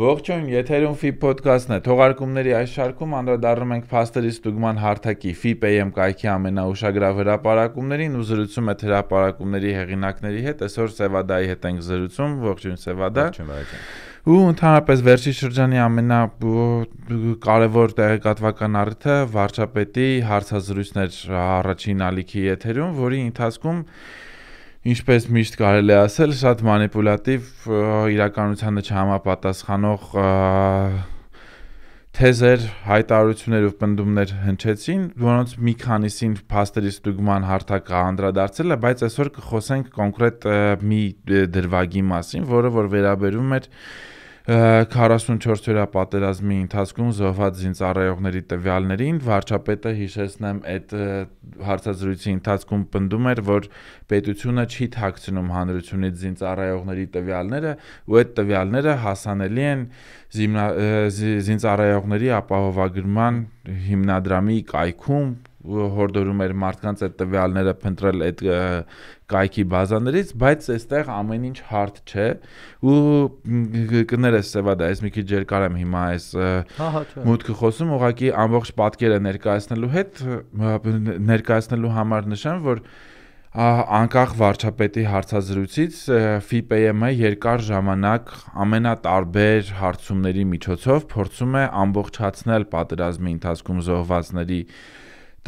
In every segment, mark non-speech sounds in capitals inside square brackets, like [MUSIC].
Ողջույն, եթերում FIP Podcast-ն է։ Թողարկումների այս շարքում անդրադառնում ենք փաստերի ստուգման հարթակի FIP.am կայքի ամենաուշագրավ հրապարակումներին ու զրուցում է հրապարակումների հեղինակների հետ։ Այսօր Սևադայի հետ ենք զրուցում։ Ողջույն Սևադա։ Ողջույն Վարդան։ Ու ընդհանրապես վերջի շրջանի ամենա կարևոր տեղեկատվական առիթը վարչապետի հարցազրույցներ առաջին ալիքի եթերում, որի ընթացքում ինչպես միշտ կարելի է ասել, շատ մանիպուլատիվ իրականությանը չհամապատասխանող թեզեր, հայտարարություններ ու պնդումներ հնչեցին, որոնց մի քանիսին փաստերի ստուգման հարթակը անդրադարձել է, բայց այսօր կխոսենք կոնկրետ մի դրվագի մասին, որը որ վերաբերում էր որ 44-օրյա պատերազմի ընթացքում զոհված զինծառայողների տվյալներին վարչապետը հիշեցնեմ այդ հարցազրույցի ընթացքում պնդում էր, որ պետությունը չի ཐակցնում հանրությունից զինծառայողների տվյալները, ու այդ տվյալները հասանելի են զինծառայողների ապահովագրման հիմնադրամի կայքում հորդորում էր մարդկանց այդ տվյալները փնտրել այդ կայքի բազաներից, բայց այստեղ ամեն ինչ հարթ չէ ու կներես Սևադա, ես մի քիչ երկար եմ հիմա այս հա, հա, մուտքը խոսում, ուղղակի ամբողջ պատկերը ներկայացնելու հետ ներկայացնելու համար նշեմ, որ անկախ վարչապետի հարցազրույցից FIPM-ը e երկար ժամանակ ամենատարբեր հարցումների միջոցով փորձում է ամբողջացնել պատերազմի ընթացքում զոհվածների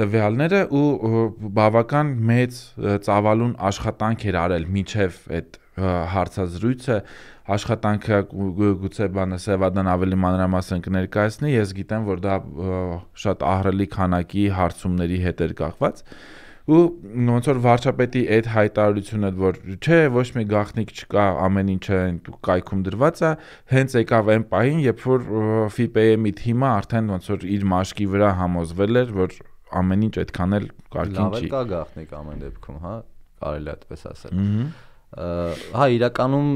տվյալները ու բավական մեծ ծավալուն աշխատանք էր արել միջև այդ հարցազրույցը աշխատանքը գուցե բանը Սևադան ավելի մանրամասն կներկայացնի ես գիտեմ որ դա շատ ահրելի քանակի հարցումների հետ էր կախված ու ոնց որ վարչապետի այդ հայտարարությունը որ չէ ոչ մի գաղտնիք չկա ամեն ինչը կայքում դրված է հենց եկավ այն պահին երբ որ FIPE-ի թիմը արդեն ոնց որ իր մաշկի վրա համոզվել էր որ ամեն ինչ այդքան էլ կարգին չի։ Լավ է կա գախնիկ ամեն դեպքում, հա, կարելի է այդպես ասել։ Հա, իրականում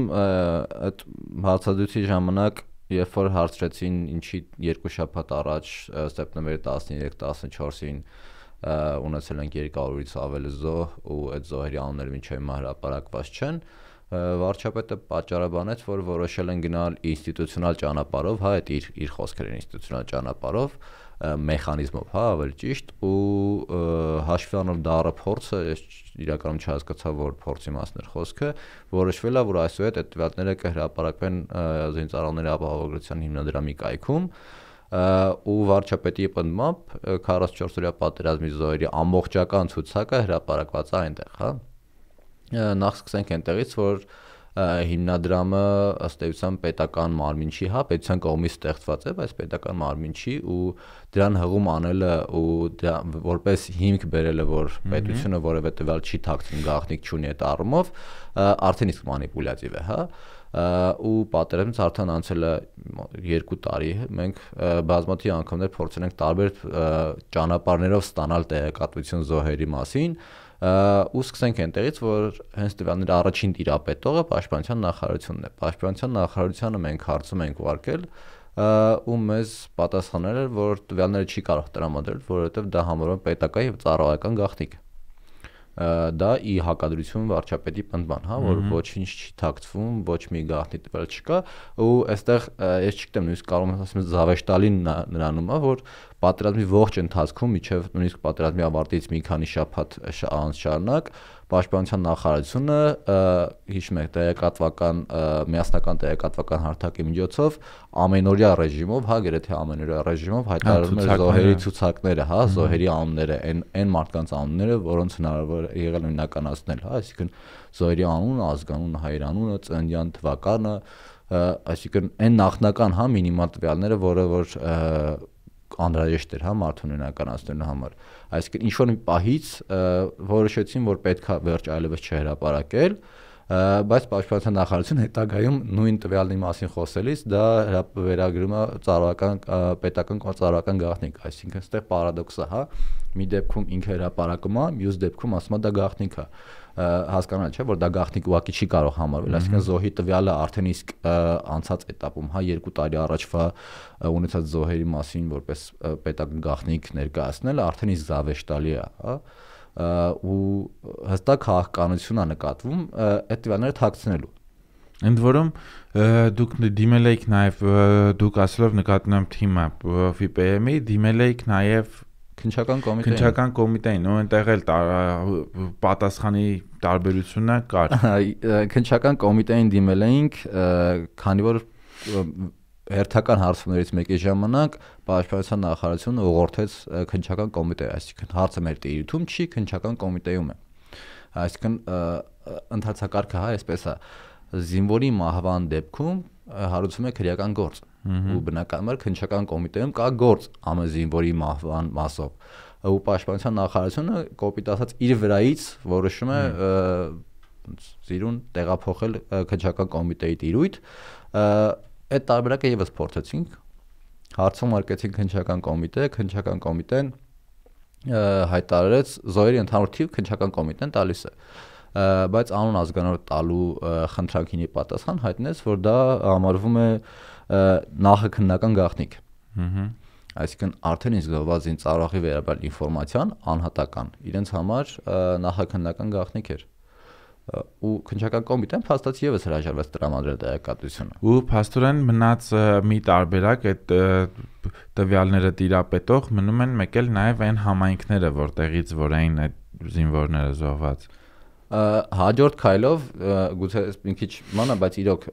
այդ հարցադրույթի ժամանակ երբ որ հարցրեցին ինչի երկու շաբաթ առաջ սեպտեմբերի 13-14-ին ունեցել ենք 200-ից ավել զոհ ու այդ զոհերի անունները ոչ մի հրապարակված չեն, չեն վարչապետը պատճառաբանեց, որ որոշել են գնալ ինստիտուցիոնալ ճանապարհով, հա, այդ իր իր խոսքերն ինստիտուցիոնալ ճանապարհով, մեխանիզմով, հա, ավելի ճիշտ, ու հաշվի առնելով դառը փորձը, ես իրականում չհասկացա, որ փորձի մասն էր խոսքը, որոշվել է, որ այսուհետ այդ տվյալները կհրապարակվեն զինծառայողների ապահովագրության հիմնադրամի կայքում ու վարչապետի պնդմամբ 44-օրյա պատերազմի զոհերի ամբողջական ցուցակը հրապարակված է այնտեղ, հա նախ սկսենք այնտեղից, որ հիմնադրամը ըստ էության պետական մարմին չի, հա, պետության կողմից ստեղծված է, բայց պետական մարմին չի ու դրան հղում անելը ու դա որպես հիմք բերելը, որ պետությունը որևէ տվյալ չի ཐակցնում, գաղտնիք չունի այդ առումով, արդեն իսկ մանիպուլյատիվ է, հա ու պատերազմից արդեն անցել է 2 տարի։ Մենք բազմաթիվ անգամներ փորձել ենք տարբեր ճանապարհներով ստանալ տեղեկատվություն զոհերի մասին, ու սկսենք այնտեղից, որ հենց տվյալների առաջին տիրապետողը Պաշտպանության նախարարությունն է։ Պաշտպանության նախարարությանը մենք հարցում ենք ուղարկել ու մեզ պատասխանել էր, որ տվյալները չի կարող տրամադրել, որովհետև դա համարվում է պետական եւ ծառայական գաղտնիք դա ի հակադրություն վարչապետի պնդման, հա, որ ոչինչ չի թաքցվում, ոչ մի գաղտնի տվել չկա ու այստեղ ես չգիտեմ նույնիսկ կարող եմ ասեմ զավեշտալին նրանում է, որ պատերազմի ողջ ընթացքում միջև նույնիսկ պատերազմի ավարտից մի քանի շաբաթ անց շարունակ պաշտպանության նախարարությունը հիշում եք տեղեկատվական միասնական տեղեկատվական հարթակի միջոցով ամենօրյա ռեժիմով, հա, գրեթե ամենօրյա ռեժիմով հա, հայտարարում էր զոհերի ցուցակները, հա, զոհերի անունները, այն այն մարդկանց անունները, որոնց հնարավոր է եղել նույնականացնել, հա, այսինքն զոհերի անունը, ազգանունը, հայրանունը, ծննդյան թվականը, այսինքն այն նախնական հա մինիմալ տվյալները, որը որ, որ անհրաժեշտ էր հա մարդուն հնարականացնելու համար այսինքն ինչ որ մի պահից որոշեցին որ պետքա վերջ այլևս չհրաապարակել չհ բայց պաշտպանության նախարարությունը հետագայում նույն տվյալի մասին խոսելիս դա վերագրում է ծառայական պետական ծառայական գաղտնիք, այսինքն այստեղ պարադոքս է, հա, մի դեպքում ինքը հրաապարակում է, մյուս դեպքում ասում է դա գաղտնիք է հասկանալ չէ որ դա գաղտնիք ուղակի չի կարող համարվել այսինքն զոհի տվյալը արդեն իսկ անցած этаպում հա 2 տարի առաջվա ունեցած զոհերի մասին որպես պետական գաղտնիք ներկայացնելը արդեն իսկ զավեշտալի է հա ու հստակ քաղաքականություն է նկատվում այդ տվյալները թաքցնելու ընդ որում դուք դիմել եք նաև դուք ասելով նկատում եմ թիմը FIPM-ի դիմել եք նաև քնչական կոմիտեին քնչական կոմիտեին ու այնտեղ էլ պատասխանի տարբերությունը կար քնչական կոմիտեին դիմել էինք քանի որ հերթական հարցումներից մեկի ժամանակ Պաշտպանության նախարարությունը ուղղորդեց քնչական կոմիտե, այսինքն հարցը մեր տիրույթում չի, քնչական կոմիտեում է։ Այսինքն ընդհանրակարգը հա այսպես է։ Զինվորի մահվան դեպքում հարուցում է քրեական գործ ու բնականաբար քնչական կոմիտեում կա գործ ամեն զինվորի մահվան մասով ու պաշտպանության նախարարությունը կոպիտ ասած իր վրայից որոշում է զիրուն տեղափոխել քնչական կոմիտեի տիրույթ այդ տարբերակը եւս փորձեցինք հարցում արկեցինք քնչական կոմիտե քնչական կոմիտեն հայտարարեց զոհերի ընդհանուր թիվ քնչական կոմիտեն տալիս է բայց անուն ազգանուր տալու խնդրանքինի պատասխան հայտնեց որ դա համարվում է նախը քննական գաղտնիք հհհ այսինքն արդեն ինձ գոված ինձ ծառախի վերաբերյալ ինֆորմացիան անհատական իրենց համար նախաքննական գաղտնիք էր ու քնչական կոմիտեն փաստաց եւս հրաժարվեց տրամադրել տեղեկատվությունը։ Ու փաստորեն մնաց մի տարբերակ այդ տվյալները տիրապետող մնում են մեկ էլ նաեւ այն համայնքները, որտեղից որ էին այդ զինվորները զոհված հաջորդ քայլով գուցե մի քիչ մանա, բայց իրոք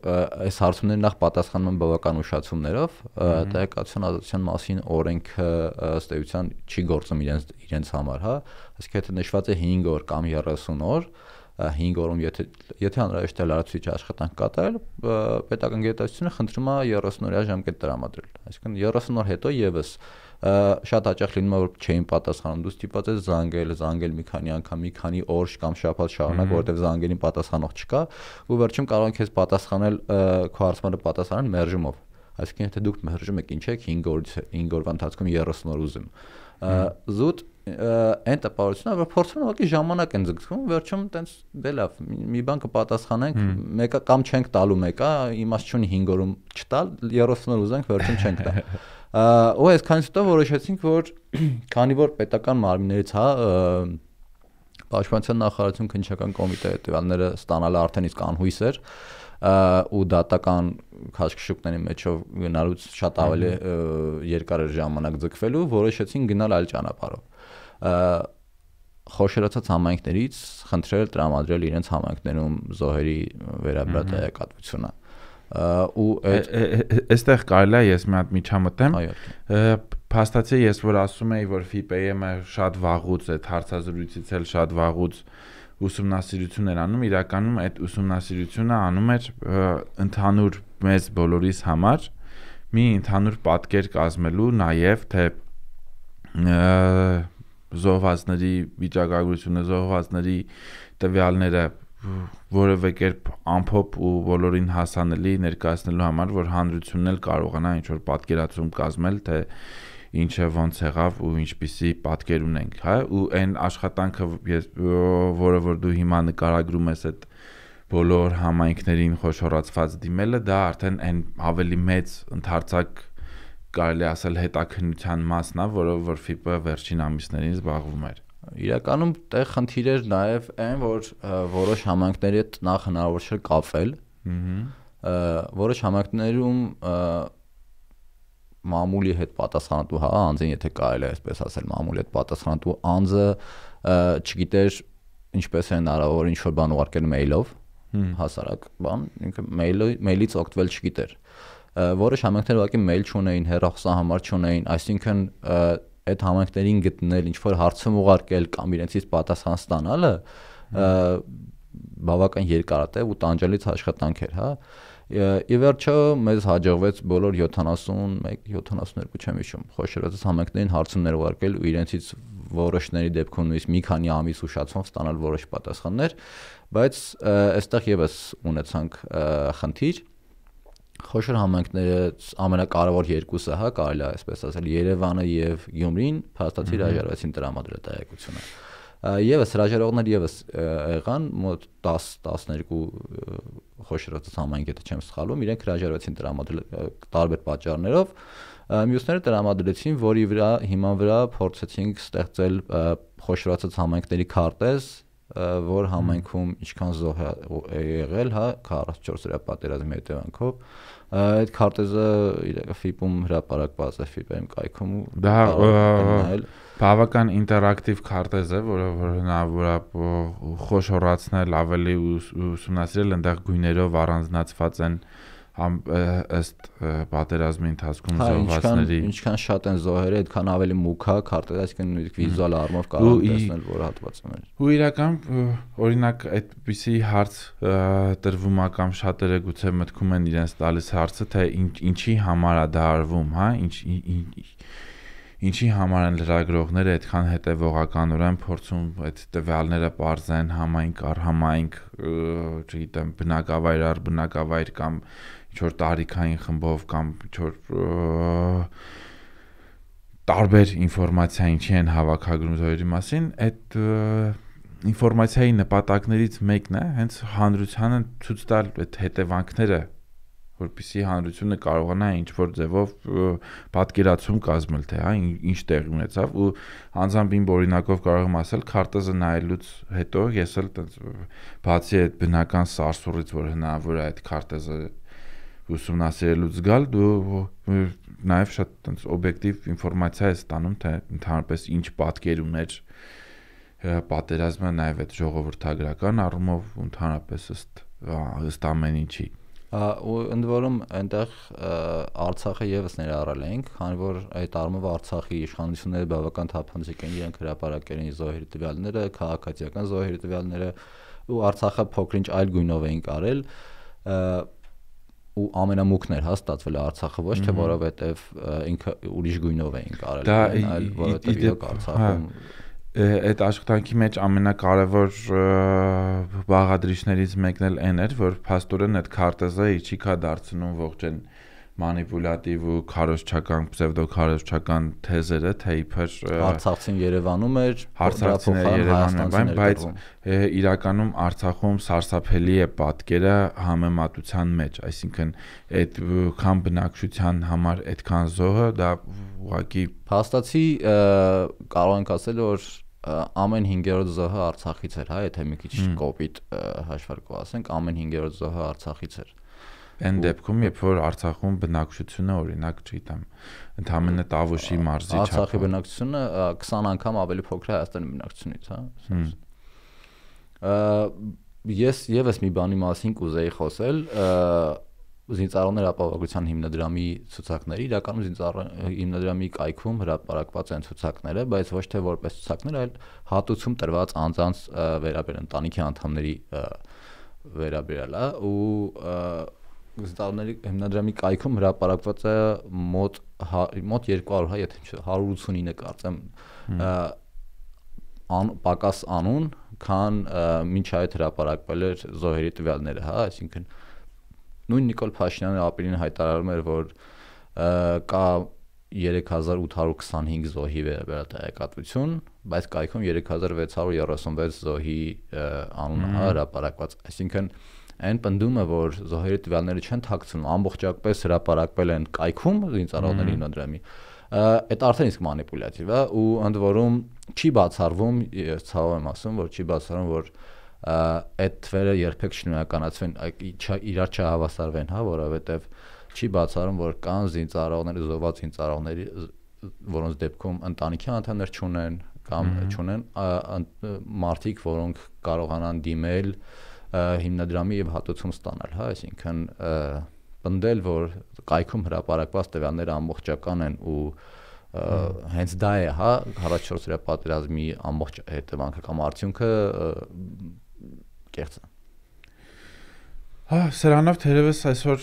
այս հարցումները նախ պատասխանում են բավական ուշացումներով, տեղեկացան ազատության մասին օրենքը ըստ էության չի գործում իրենց իրենց համար, հա։ Իսկ եթե նշված է 5 օր կամ 30 օր, 5 օրում եթե եթե անհրաժեշտ է լրացուցիչ աշխատանք կատարել, պետական գիտությունը խնդրում է 30 օրյա ժամկետ տրամադրել։ Այսինքն 30 օր հետո եւս շատ հաճախ լինում է որ չէին պատասխանում, դու ստիպված ես զանգել, զանգել մի քանի անգամ, մի քանի օր կամ շաբաթ շարունակ, որովհետեւ զանգելին պատասխանող չկա, ու վերջում կարող են քեզ պատասխանել քո հարցմանը պատասխանել մերժումով։ Այսինքն եթե դուք մերժում եք ինչ եք 5 օր 5 օրվա ընթացքում 30 օր ուզում։ Զուտ այն տպարությունը, որ փորձում ուղղակի ժամանակ են զգտվում, վերջում տենց դե լավ, մի բան կպատասխանենք, մեկը կամ չենք տալու մեկը, իմաստ չունի 5 օրում չտալ, 30-ն էլ ուզենք, վերջում չենք տա։ [LAUGHS] Ու այսքանից հետո որոշեցինք, որ [CLEARS THROAT] քանի որ պետական մարմիններից հա Պաշտպանության նախարարություն քննչական կոմիտեի տվյալները ստանալը արդեն իսկ անհույս էր, ու դատական քաշքշուկների մեջով գնալուց շատ ավելի երկար էր ժամանակ ձգվելու, որոշեցին գնալ այլ ճանապարհով խոշերացած համայնքներից խնդրել տրամադրել իրենց համայնքներում զոհերի վերաբերյալ տեղեկատվությունը ու այստեղ կարելի է ես մի հատ միջամտեմ այո փաստացի ես որ ասում էի որ FIPM-ը շատ վաղուց այդ հարցազրույցից էլ շատ վաղուց ուսումնասիրություն էր անում իրականում այդ ուսումնասիրությունը անում էր ընդհանուր մեզ բոլորիս համար մի ընդհանուր պատկեր կազմելու նաև թե զոհվածների վիճակագրությունը, զոհվածների տվյալները որևէ կերպ ամփոփ ու բոլորին հասանելի ներկայացնելու համար, որ հանրությունն էլ կարողանա ինչ որ պատկերացում կազմել, թե ինչը ոնց եղավ ու ինչպիսի պատկեր ունենք, հա, ու այն աշխատանքը, ես, որը որ դու հիմա նկարագրում ես այդ բոլոր համայնքներին խոշորացված դիմելը, դա արդեն այն ավելի մեծ ընդարձակ կարելի ասել հետաքննության մասն է, որով որ FIPA վերջին ամիսներին զբաղվում էր։ Իրականում տեղ խնդիր էր նաև այն, որ որոշ համակների հետ նախ հնարավոր չէր կապվել։ Ահա որոշ համակներում մամուլի հետ պատասխանատու հա անձին եթե կարելի է այսպես ասել մամուլի հետ պատասխանատու անձը չգիտեր ինչպես է հնարավոր ինչ որ բան ուղարկել մեյլով հասարակ բան ինքը մեյլի մեյլից օգտվել չգիտեր։ Ա որը համայնքները ուղղակի մեյլ չունեին, հեռախոսահամար չունեին, այսինքն այդ համայնքներին գտնել, ինչ որ հարցում ուղարկել կամ իրենցից պատասխան ստանալը բավական երկարատև ու տանջալից աշխատանք էր, հա։ Ի վերջո մեզ հաջողվեց բոլոր 71 72 չեմ հիշում խոշորացած համակներին հարցումներ ուղարկել ու իրենցից որոշների դեպքում նույնիսկ մի քանի ամիս ուշացում ստանալ որոշ պատասխաններ բայց այստեղ եւս ունեցանք խնդիր խոշոր համայնքներից ամենակարևոր երկուսը, հա, կարելի է այսպես ասել, Երևանը եւ Գյումրին փաստացի հաջողեցին դրամադրատայակությունը։ Եվս հրաժարողներ եւս եղան մոտ 10-12 խոշորացած համայնք, եթե չեմ սխալվում, իրենք հրաժարվեցին դրամադրել տարբեր պատճառներով։ Մյուսները դրամադրեցին, որի վրա հիմա վրա փորձեցինք ստեղծել խոշորացած համայնքների քարտեզ որ համայնքում ինչքան զոհ է եղել, հա, 44 հրա պատերազմի հետևանքով, այդ քարտեզը ֆիպում հրապարակված է ֆիպեմ կայքում ու դա բավական ինտերակտիվ քարտեզ է, որը հնարավոր է խոշորացնել, ավելի ուսումնասիրել, այնտեղ գույներով առանձնացված են ու, համ ըստ պատերազմի ընթացքում հա, զոհվածների ինչքան շատ են զոհերը, այդքան ավելի մուքա հա, քարտը, այսինքն նույնիսկ վիզուալ առումով կարող են տեսնել որ հատվածում են։ Ու իրական օրինակ այդպիսի հարց տրվում է կամ շատերը գուցե մտքում են իրենց տալիս հարցը, թե ինչ ինչի համար է դա արվում, հա, ինչ ինչի համար են լրագրողները այդքան հետևողականորեն փորձում այդ տվյալները բարձեն համայնք առ համայնք, չգիտեմ, բնակավայր առ բնակավայր կամ ինչ-որ տարիքային խմբով կամ ինչ-որ տարբեր ինֆորմացիային չեն հավաքագրում զոհերի մասին, այդ ինֆորմացիայի նպատակներից մեկն է հենց հանրությանը ցույց տալ այդ հետևանքները, որpիսի հանրությունը կարողանա ինչ որ ձևով պատկերացում կազմել թե, հա, ինչ տեղի ունեցավ ու անձամբ ինձ օրինակով կարող եմ ասել, քարտեզը նայելուց հետո ես էլ տենց բացի այդ բնական սարսուռից, որ հնարավոր է այդ քարտեզը ուսումնասիրելուց գալ դու նաև շատ այնպես օբյեկտիվ ինֆորմացիա է ստանում թե ընդհանրապես ինչ պատկեր ուներ պատերազմը նաև այդ ժողովրդագրական առումով ընդհանրապես ըստ ըստ ամեն ինչի ու ընդ որում այնտեղ Արցախը եւս ներառել էինք, քանի որ այդ արմով Արցախի իշխանությունները բավական թափանցիկ են իրենք հրաապարակերին զոհերի տվյալները, քաղաքացիական զոհերի տվյալները ու Արցախը փոքրինչ այլ գույնով էին կարել ու ամենամուքն էր հա ստացվել Արցախը ոչ թե որովհետև ինքը ուրիշ գույնով էին կարել, այլ որովհետև իրոք Արցախում հա, այդ աշխատանքի մեջ ամենակարևոր բաղադրիչներից մեկն էլ այն էր, որ փաստորեն այդ քարտեզը իջիկա դարձնում ողջ այն մանիպուլատիվ ու քարոշչական պսևդոքարոշչական թեզերը թե իբր Արցախցին Երևանում էր, հարցարցիները Երևանում են, բայց իրականում Արցախում սարսափելի է պատկերը համեմատության մեջ, այսինքն այդ քան բնակչության համար այդքան զոհը դա ուղղակի փաստացի կարող ենք ասել որ ամեն 5-րդ զոհը Արցախից էր, հա, եթե մի քիչ կոպիտ հաշվարկով ասենք, ամեն 5-րդ զոհը Արցախից էր։ Ա, Այն դեպքում, երբ որ Արցախում բնակչությունը օրինակ, չգիտեմ, ընդհանրապես Տավուշի մարզի չափ Արցախի բնակչությունը 20 անգամ ավելի փոքր է Հայաստանի բնակչությունից, հա։ Ես եւս մի բանի մասին կուզեի խոսել, զինծառաներ ապահովագրության հիմնադրամի ցուցակները, իրականում զինծառան հիմնադրամի կայքում հրապարակված են ցուցակները, բայց ոչ թե որպես ցուցակներ, այլ հատուցում տրված անձանց վերաբերյալ ընտանիքի անդամների վերաբերյալ, ու գստարների հիմնադրամի կայքում հրապարակված է մոտ հա, մոտ 200, հա, եթե չէ 189 կարծեմ ան պակաս անուն, քան մինչ այդ հրապարակվել էր զոհերի տվյալները, հա, այսինքն նույն Նիկոլ Փաշինյանը ապրիլին հայտարարում էր, որ կա 3825 զոհի վերաբերատվություն, բայց կայքում 3636 զոհի անունը հա, հրապարակված, այսինքն այն պնդումը, որ զոհերի տվյալները չեն թաքցնում, ամբողջապես հրապարակվել են կայքում զինծառայողների հիմնադրամի, այդ արդեն իսկ մանիպուլյատիվ է ու ընդ որում չի բացառվում, ես ցավով եմ ասում, որ չի բացառվում, որ այդ թվերը երբեք շնորհականացվեն, իրար չհավասարվեն, հա, որովհետև չի բացառում, որ կան զինծառայողները, զոհված զինծառայողների, որոնց դեպքում ընտանիքի անդամներ չունեն կամ չունեն մարդիկ, որոնք կարողանան դիմել հիմնադրամի եւ հատուցում ստանալ, հա, այսինքն պնդել, որ կայքում հրապարակված տվյալները ամբողջական են ու հենց դա է, հա, առաջին պատերազմի ամբողջ հետևանքը կամ արդյունքը կեղծը։ Սրանով թերևս այսօր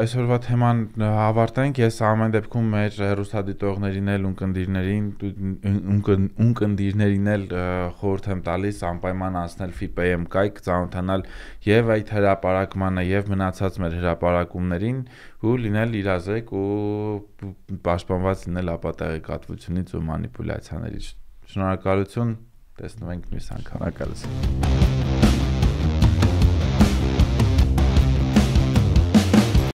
այսօրվա թեման ավարտենք։ Ես ամեն դեպքում մեր հերոստադիտողներին էլ ունկնդիրներին ունկնդիրներին էլ խորհուրդ եմ տալիս անպայման անցնել FIPM կայք, ծանոթանալ եւ այդ հրաապարակմանը եւ մնացած մեր հրաապարակումներին ու լինել իրազեկ ու պաշտպանված լինել ապատեղեկատվությունից ու մանիպուլյացիաներից։ Շնորհակալություն, տեսնվենք մյուս անգամ։ Շնորհակալություն։